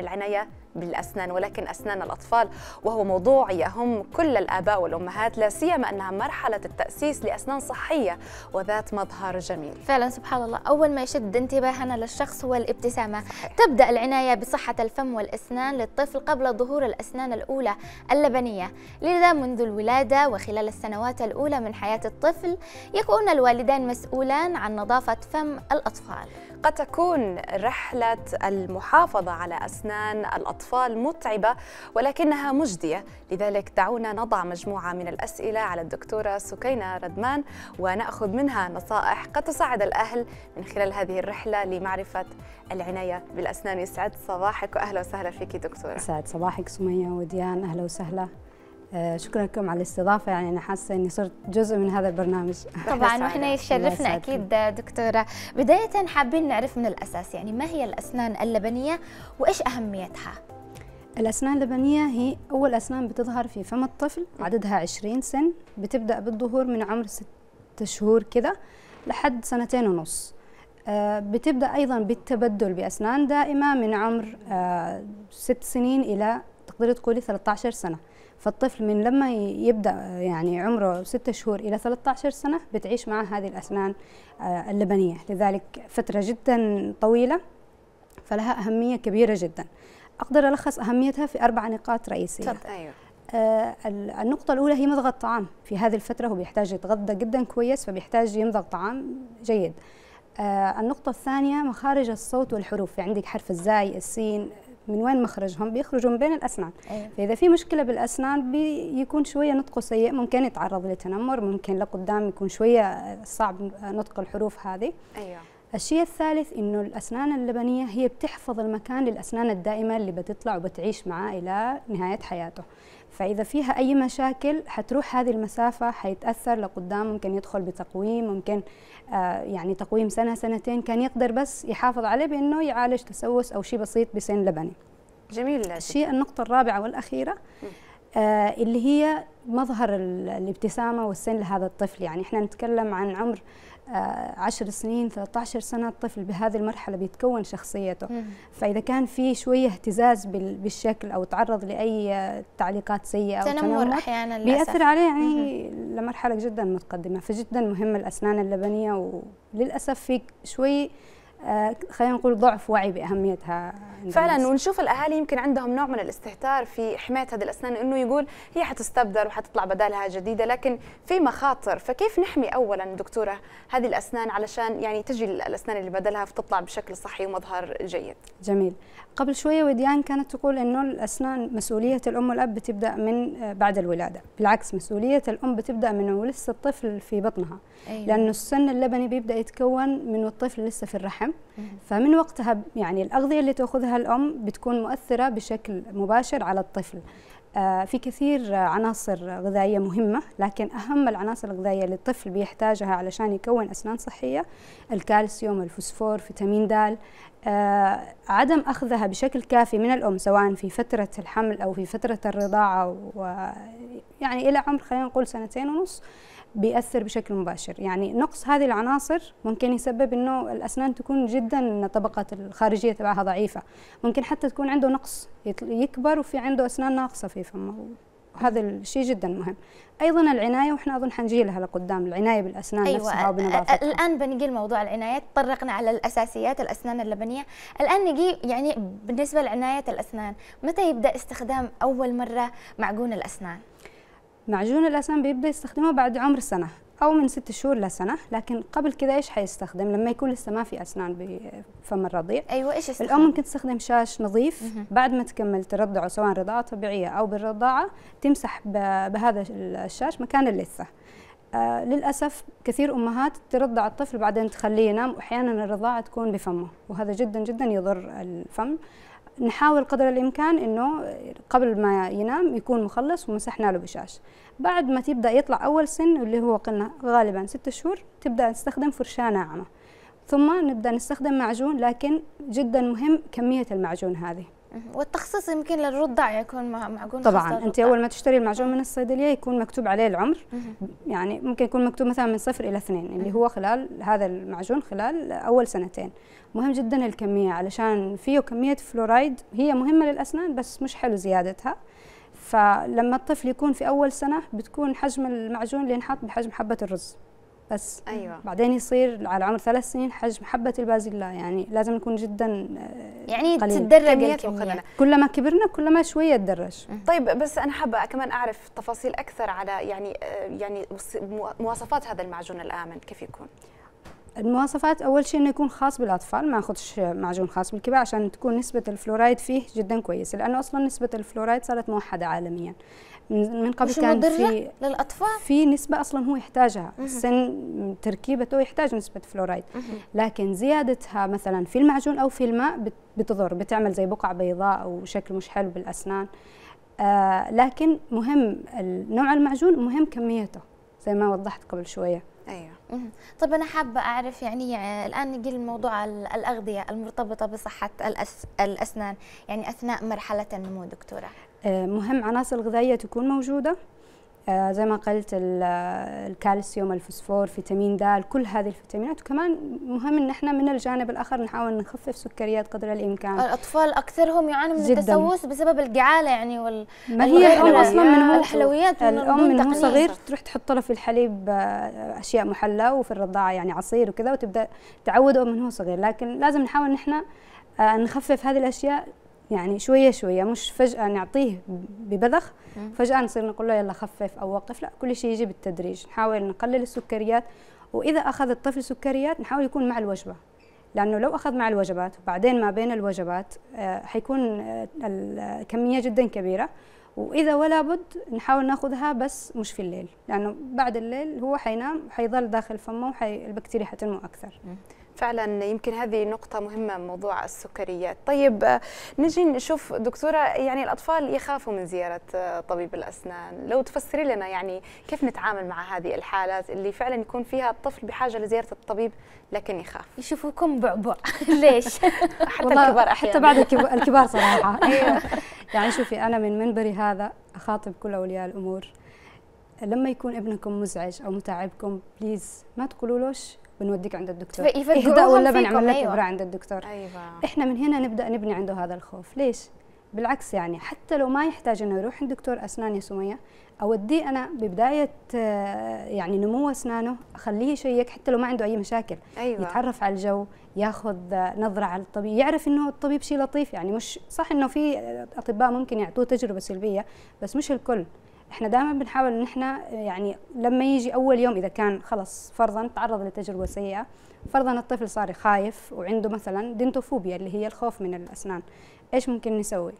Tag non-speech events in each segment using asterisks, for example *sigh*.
العناية بالأسنان ولكن أسنان الأطفال وهو موضوع يهم كل الآباء والأمهات لا سيما أنها مرحلة التأسيس لأسنان صحية وذات مظهر جميل فعلا سبحان الله أول ما يشد انتباهنا للشخص هو الابتسامة صحيح. تبدأ العناية بصحة الفم والأسنان للطفل قبل ظهور الأسنان الأولى اللبنية لذا منذ الولادة وخلال السنوات الأولى من حياة الطفل يكون الوالدان مسؤولان عن نظافة فم الأطفال قد تكون رحلة المحافظة على أسنان الأطفال الأطفال متعبة ولكنها مجدية لذلك دعونا نضع مجموعة من الأسئلة على الدكتورة سكينة ردمان ونأخذ منها نصائح قد تساعد الأهل من خلال هذه الرحلة لمعرفة العناية بالأسنان يسعد صباحك وأهلا وسهلا فيك دكتورة يسعد صباحك سمية وديان أهلا وسهلا آه، شكرا لكم على الاستضافه يعني انا حاسه اني صرت جزء من هذا البرنامج *laughs* طبعا واحنا يشرفنا اكيد دكتوره بدايه حابين نعرف من الاساس يعني ما هي الاسنان اللبنيه وايش اهميتها الأسنان اللبنية هي أول أسنان بتظهر في فم الطفل عددها 20 سن بتبدأ بالظهور من عمر 6 شهور كده لحد سنتين ونص آه، بتبدأ أيضا بالتبدل بأسنان دائمة من عمر آه، ست سنين إلى تقدري تقولي 13 سنة فالطفل من لما يبدأ آه، يعني عمره ستة شهور إلى 13 سنة بتعيش مع هذه الأسنان اللبنية لذلك فترة جدا طويلة فلها أهمية كبيرة جدا أقدر ألخص أهميتها في أربع نقاط رئيسية طب أيوه. آه النقطة الأولى هي مضغ الطعام في هذه الفترة هو بيحتاج يتغذى جدا كويس فبيحتاج يمضغ طعام جيد آه النقطة الثانية مخارج الصوت والحروف في عندك حرف الزاي السين من وين مخرجهم بيخرجوا من بين الأسنان أيوه. فإذا في مشكلة بالأسنان بيكون شوية نطقه سيء ممكن يتعرض لتنمر ممكن لقدام يكون شوية صعب نطق الحروف هذه أيوه. الشيء الثالث انه الاسنان اللبنيه هي بتحفظ المكان للاسنان الدائمه اللي بتطلع وبتعيش معاه الى نهايه حياته فاذا فيها اي مشاكل حتروح هذه المسافه حيتاثر لقدام ممكن يدخل بتقويم ممكن آه يعني تقويم سنه سنتين كان يقدر بس يحافظ عليه بانه يعالج تسوس او شيء بسيط بسن لبني جميل الشيء النقطه الرابعه والاخيره آه اللي هي مظهر الابتسامه والسن لهذا الطفل يعني احنا نتكلم عن عمر آه، عشر سنين 13 سنه الطفل بهذه المرحله بيتكون شخصيته فاذا كان في شويه اهتزاز بالشكل او تعرض لاي تعليقات سيئه او تنمر احيانا للاسف بياثر عليه يعني لمرحله جدا متقدمه فجدا مهم الاسنان اللبنيه وللاسف في شوي آه، خلينا نقول ضعف وعي باهميتها فعلا ونشوف الاهالي يمكن عندهم نوع من الاستهتار في حمايه هذه الاسنان انه يقول هي حتستبدل وحتطلع بدالها جديده لكن في مخاطر فكيف نحمي اولا دكتوره هذه الاسنان علشان يعني تجي الاسنان اللي بدلها فتطلع بشكل صحي ومظهر جيد جميل قبل شويه وديان كانت تقول انه الاسنان مسؤوليه الام والاب بتبدا من آه، بعد الولاده بالعكس مسؤوليه الام بتبدا من لسه الطفل في بطنها أيوة. لانه السن اللبني بيبدا يتكون من الطفل لسه في الرحم فمن وقتها يعني الأغذية اللي تأخذها الأم بتكون مؤثرة بشكل مباشر على الطفل آه، في كثير عناصر غذائية مهمة لكن أهم العناصر الغذائية اللي الطفل بيحتاجها علشان يكون أسنان صحية الكالسيوم الفوسفور فيتامين د آه، عدم أخذها بشكل كافي من الأم سواء في فترة الحمل أو في فترة الرضاعة يعني إلى عمر خلينا نقول سنتين ونص بيأثر بشكل مباشر يعني نقص هذه العناصر ممكن يسبب انه الاسنان تكون جدا طبقة الخارجية تبعها ضعيفة ممكن حتى تكون عنده نقص يكبر وفي عنده اسنان ناقصة في فمه وهذا الشيء جدا مهم ايضا العنايه واحنا اظن حنجي لها لقدام العنايه بالاسنان أيوة نفسها وبنظافتها الان بنجي لموضوع العناية تطرقنا على الاساسيات الاسنان اللبنيه الان نجي يعني بالنسبه لعنايه الاسنان متى يبدا استخدام اول مره معجون الاسنان معجون الأسنان بيبدأ يستخدمه بعد عمر سنة أو من ست شهور لسنة لكن قبل كده إيش حيستخدم لما يكون لسه ما في أسنان بفم الرضيع أيوة إيش استخدم؟ الأم ممكن تستخدم شاش نظيف بعد ما تكمل ترضعه سواء رضاعة طبيعية أو بالرضاعة تمسح بهذا الشاش مكان اللثة آه للأسف كثير أمهات ترضع الطفل بعدين تخليه ينام وأحيانا الرضاعة تكون بفمه وهذا جدا جدا يضر الفم نحاول قدر الامكان انه قبل ما ينام يكون مخلص ومسحنا له بشاش بعد ما تبدا يطلع اول سن اللي هو قلنا غالبا ستة شهور تبدا نستخدم فرشاه ناعمه ثم نبدا نستخدم معجون لكن جدا مهم كميه المعجون هذه والتخصيص يمكن للرضع يكون معجون طبعا انت اول ما تشتري المعجون من الصيدليه يكون مكتوب عليه العمر يعني ممكن يكون مكتوب مثلا من صفر الى اثنين اللي هو خلال هذا المعجون خلال اول سنتين مهم جدا الكميه علشان فيه كميه فلورايد هي مهمه للاسنان بس مش حلو زيادتها فلما الطفل يكون في اول سنه بتكون حجم المعجون اللي ينحط بحجم حبه الرز بس ايوه بعدين يصير على عمر ثلاث سنين حجم حبه البازلاء يعني لازم نكون جدا آه، يعني تتدرج يعني كلما كبرنا كلما شويه تدرج طيب بس انا حابه كمان اعرف تفاصيل اكثر على يعني آه، يعني مواصفات هذا المعجون الامن كيف يكون المواصفات اول شيء انه يكون خاص بالاطفال ما اخذش معجون خاص بالكبار عشان تكون نسبه الفلورايد فيه جدا كويسه لانه اصلا نسبه الفلورايد صارت موحده عالميا من قبل كان في للاطفال في نسبه اصلا هو يحتاجها السن تركيبته يحتاج نسبه فلورايد لكن زيادتها مثلا في المعجون او في الماء بتضر بتعمل زي بقع بيضاء او شكل مش حلو بالاسنان آه لكن مهم نوع المعجون مهم كميته زي ما وضحت قبل شويه ايوه طيب انا حابه اعرف يعني آه، الان نجي لموضوع الاغذيه المرتبطه بصحه الاسنان يعني اثناء مرحله النمو دكتوره آه، مهم عناصر غذائية تكون موجودة آه، زي ما قلت آه، الكالسيوم الفسفور فيتامين د كل هذه الفيتامينات وكمان مهم ان احنا من الجانب الاخر نحاول نخفف سكريات قدر الامكان الاطفال اكثرهم يعانون من التسوس بسبب القعاله يعني وال ما هي الام اصلا من هو الحلويات من الام من هو صغير تروح تحط له في الحليب اشياء محلى وفي الرضاعه يعني عصير وكذا وتبدا تعوده من هو صغير لكن لازم نحاول ان احنا نخفف هذه الاشياء يعني شويه شويه مش فجاه نعطيه ببذخ فجاه نصير نقول له يلا خفف او وقف لا كل شيء يجي بالتدريج نحاول نقلل السكريات واذا اخذ الطفل سكريات نحاول يكون مع الوجبه لانه لو اخذ مع الوجبات وبعدين ما بين الوجبات آه، حيكون آه، الكميه آه، جدا كبيره واذا ولا بد نحاول ناخذها بس مش في الليل لانه بعد الليل هو حينام حيظل داخل فمه والبكتيريا البكتيريا حتنمو اكثر فعلا يمكن هذه نقطة مهمة موضوع السكريات طيب آه، نجي نشوف دكتورة يعني الأطفال يخافوا من زيارة آه، طبيب الأسنان لو تفسري لنا يعني كيف نتعامل مع هذه الحالات اللي فعلا يكون فيها الطفل بحاجة لزيارة الطبيب لكن يخاف يشوفوكم بعبع *laughs* ليش حتى الكبار أحيانا حتى بعد الكبار صراحة *laughs* أيوه. *laughs* يعني شوفي أنا من منبري هذا أخاطب كل أولياء الأمور لما يكون ابنكم مزعج او متعبكم بليز ما تقولولوش بنوديك عند الدكتور اهدأ ولا بنعمل لك إبرة عند الدكتور أيوة. احنا من هنا نبدا نبني عنده هذا الخوف ليش بالعكس يعني حتى لو ما يحتاج انه يروح عند دكتور اسنان يا سميه اوديه انا ببدايه آه، يعني نمو اسنانه اخليه يشيك حتى لو ما عنده اي مشاكل أيوة. يتعرف على الجو ياخذ آه، نظره على الطبيب يعرف انه الطبيب شيء لطيف يعني مش صح انه في آه، اطباء ممكن يعطوه تجربه سلبيه بس مش الكل احنا دائما بنحاول ان احنا يعني لما يجي اول يوم اذا كان خلص فرضا تعرض لتجربه سيئه فرضا الطفل صار خايف وعنده مثلا دينتوفوبيا اللي هي الخوف من الاسنان ايش ممكن نسوي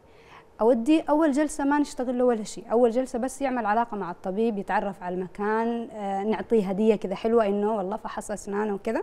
اودي اول جلسه ما نشتغل له ولا شيء اول جلسه بس يعمل علاقه مع الطبيب يتعرف على المكان آه نعطيه هديه كذا حلوه انه والله فحص اسنانه وكذا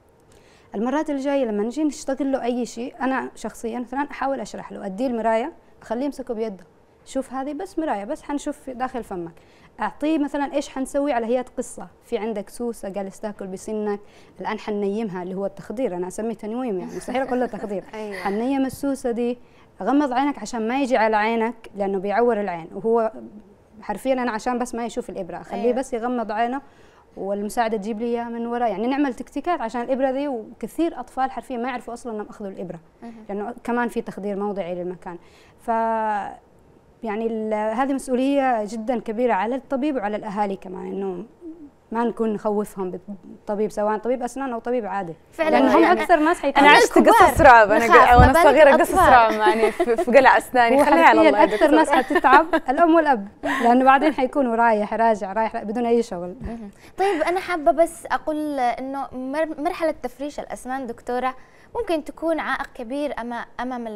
*clears throat* المرات الجايه لما نجي نشتغل له اي شيء انا شخصيا مثلا احاول اشرح له اديه المرايه اخليه يمسكه بيده شوف هذه بس مرايه بس حنشوف داخل فمك اعطيه مثلا ايش حنسوي على هيات قصه في عندك سوسه جالس تاكل بسنك الان حنيمها اللي هو التخدير انا اسميه تنويم يعني مستحيل اقول له تخدير أيوة. حنيم السوسه دي غمض عينك عشان ما يجي على عينك لانه بيعور العين وهو حرفيا انا عشان بس ما يشوف الابره اخليه أيوة. بس يغمض عينه والمساعده تجيب لي اياها من ورا يعني نعمل تكتيكات عشان الابره ذي وكثير اطفال حرفيا ما يعرفوا اصلا انهم اخذوا الابره لانه كمان في تخدير موضعي للمكان ف يعني هذه مسؤولية جدا كبيرة على الطبيب وعلى الأهالي كمان أنه ما نكون نخوفهم بالطبيب سواء طبيب اسنان او طبيب عادي فعلا يعني هم اكثر ناس حيكونوا انا عشت قصص رعب انا وانا صغيره قصص رعب يعني في قلع اسناني خليها على الله اكثر ناس حتتعب *laughs* الام والاب لانه بعدين حيكونوا رايح راجع رايح بدون اي شغل طيب انا حابه بس اقول انه مرحله تفريش الاسنان دكتوره ممكن تكون عائق كبير امام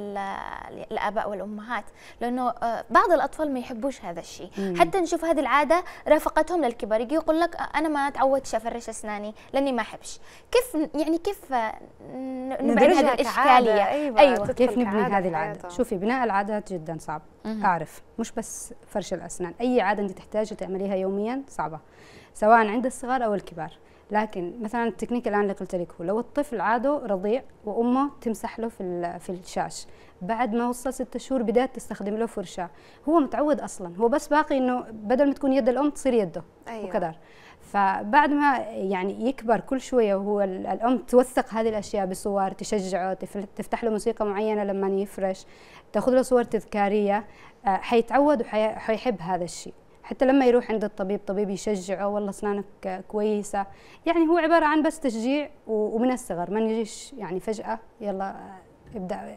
الاباء والامهات لانه آه، بعض الاطفال ما يحبوش هذا الشيء حتى نشوف هذه العاده رافقتهم للكبار يجي يقول لك آه، انا ما تعودتش افرش اسناني لاني ما احبش كيف يعني كيف نبعد هذه الاشكاليه ايوه, أيوة. كيف نبني هذه العاده شوفي بناء العادات جدا صعب مه. اعرف مش بس فرش الاسنان اي عاده انت تحتاجي تعمليها يوميا صعبه سواء عند الصغار او الكبار لكن مثلا التكنيك الان اللي قلت لك هو لو الطفل عاده رضيع وامه تمسح له في في الشاش بعد ما وصل ستة شهور بدأت تستخدم له فرشاه هو متعود أصلا هو بس باقي أنه بدل ما تكون يد الأم تصير يده أيوة. وكذا فبعد ما يعني يكبر كل شويه وهو الام توثق هذه الاشياء بصور تشجعه تفتح له موسيقى معينه لما يفرش تاخذ له صور تذكاريه آه، حيتعود وحيحب هذا الشيء حتى لما يروح عند الطبيب طبيب يشجعه والله اسنانك كويسه يعني هو عباره عن بس تشجيع ومن الصغر ما نجيش يعني فجاه يلا آه، ابدا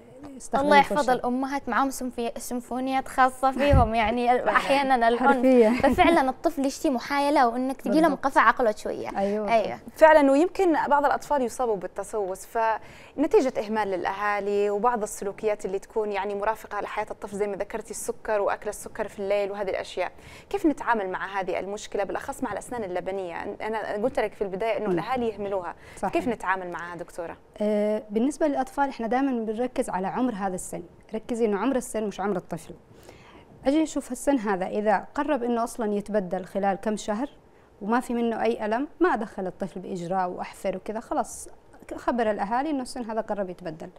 الله يحفظ الامهات معاهم سمفونيات خاصه فيهم يعني *laughs* طيب. احيانا الحن *laughs* ففعلا الطفل يشتي محايله وانك تجي له مقفع عقله شويه أيوة. ايوه فعلا ويمكن بعض الاطفال يصابوا بالتسوس فنتيجه اهمال للاهالي وبعض السلوكيات اللي تكون يعني مرافقه لحياه الطفل زي ما ذكرتي السكر واكل السكر في الليل وهذه الاشياء كيف نتعامل مع هذه المشكله بالاخص مع الاسنان اللبنيه انا قلت لك في البدايه انه الاهالي يهملوها صحيح. كيف نتعامل معها دكتوره آه، بالنسبه للاطفال احنا دائما بنركز على عمر هذا السن ركزي انه عمر السن مش عمر الطفل اجي اشوف السن هذا اذا قرب انه اصلا يتبدل خلال كم شهر وما في منه اي الم ما ادخل الطفل باجراء واحفر وكذا خلاص خبر الاهالي انه السن هذا قرب يتبدل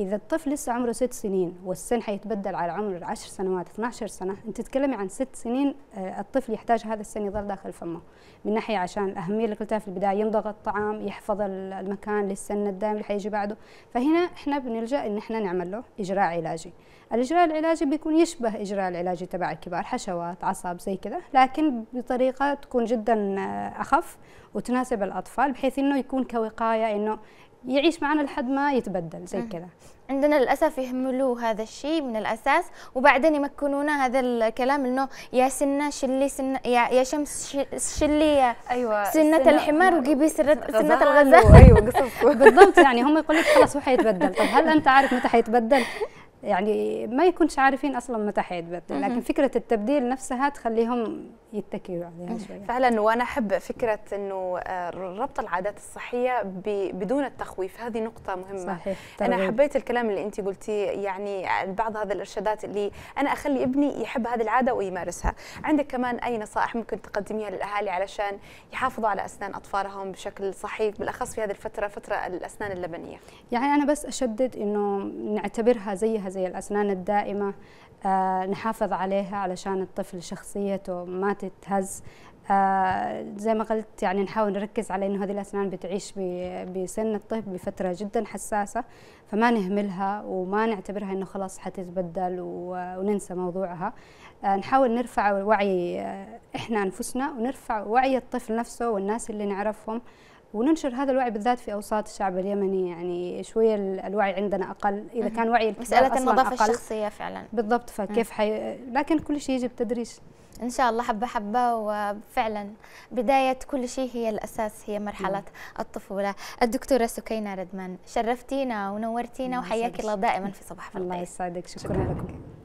اذا الطفل لسه عمره ست سنين والسن حيتبدل على عمر 10 سنوات 12 سنه انت تتكلمي عن ست سنين آه، الطفل يحتاج هذا السن يظل داخل فمه من ناحيه عشان الاهميه اللي قلتها في البدايه يمضغ الطعام يحفظ المكان للسن الدائم اللي حيجي بعده فهنا احنا بنلجا ان احنا نعمل له اجراء علاجي الاجراء العلاجي بيكون يشبه اجراء العلاجي تبع الكبار حشوات عصب زي كذا لكن بطريقه تكون جدا آه، اخف وتناسب الاطفال بحيث انه يكون كوقايه انه يعيش معنا لحد ما يتبدل زي كذا عندنا للاسف يهملوا هذا الشيء من الاساس وبعدين يمكنونا هذا الكلام انه يا سنه شلي سنه يا, يا شمس شلي ايوه سنه, سنة الحمار وجيبي سنه, سنة الغزال ايوه قصصكم أيوة، *laughs* *laughs* بالضبط يعني هم يقول لك خلاص هو حيتبدل طب هل انت عارف متى حيتبدل؟ يعني ما يكونش عارفين اصلا متى حيتبدل لكن فكره التبديل نفسها تخليهم يتكلوا عليها شويه فعلا وانا احب فكره انه آه، ربط العادات الصحيه بدون التخويف هذه نقطه مهمه صحيح. انا حبيت الكلام اللي انت قلتيه يعني بعض هذه الارشادات اللي انا اخلي ابني يحب هذه العاده ويمارسها عندك كمان اي نصائح ممكن تقدميها للاهالي علشان يحافظوا على اسنان اطفالهم بشكل صحيح بالاخص في هذه الفتره فتره الاسنان اللبنيه يعني انا بس اشدد انه نعتبرها زي زي الأسنان الدائمة آه، نحافظ عليها علشان الطفل شخصيته ما تتهز آه، زي ما قلت يعني نحاول نركز على انه هذه الاسنان بتعيش بسن الطفل بفتره جدا حساسه فما نهملها وما نعتبرها انه خلاص حتتبدل وننسى موضوعها آه، نحاول نرفع وعي احنا انفسنا ونرفع وعي الطفل نفسه والناس اللي نعرفهم وننشر هذا الوعي بالذات في اوساط الشعب اليمني يعني شويه الوعي عندنا اقل اذا كان وعي مساله النظافه أقل الشخصيه فعلا بالضبط فكيف حي... لكن كل شيء يجي بتدريج ان شاء الله حبه حبه وفعلا بدايه كل شيء هي الاساس هي مرحله م. الطفوله الدكتوره سكينه ردمان شرفتينا ونورتينا وحياك الله دائما في صباح الخير الله يسعدك شكرا, شكرا لكم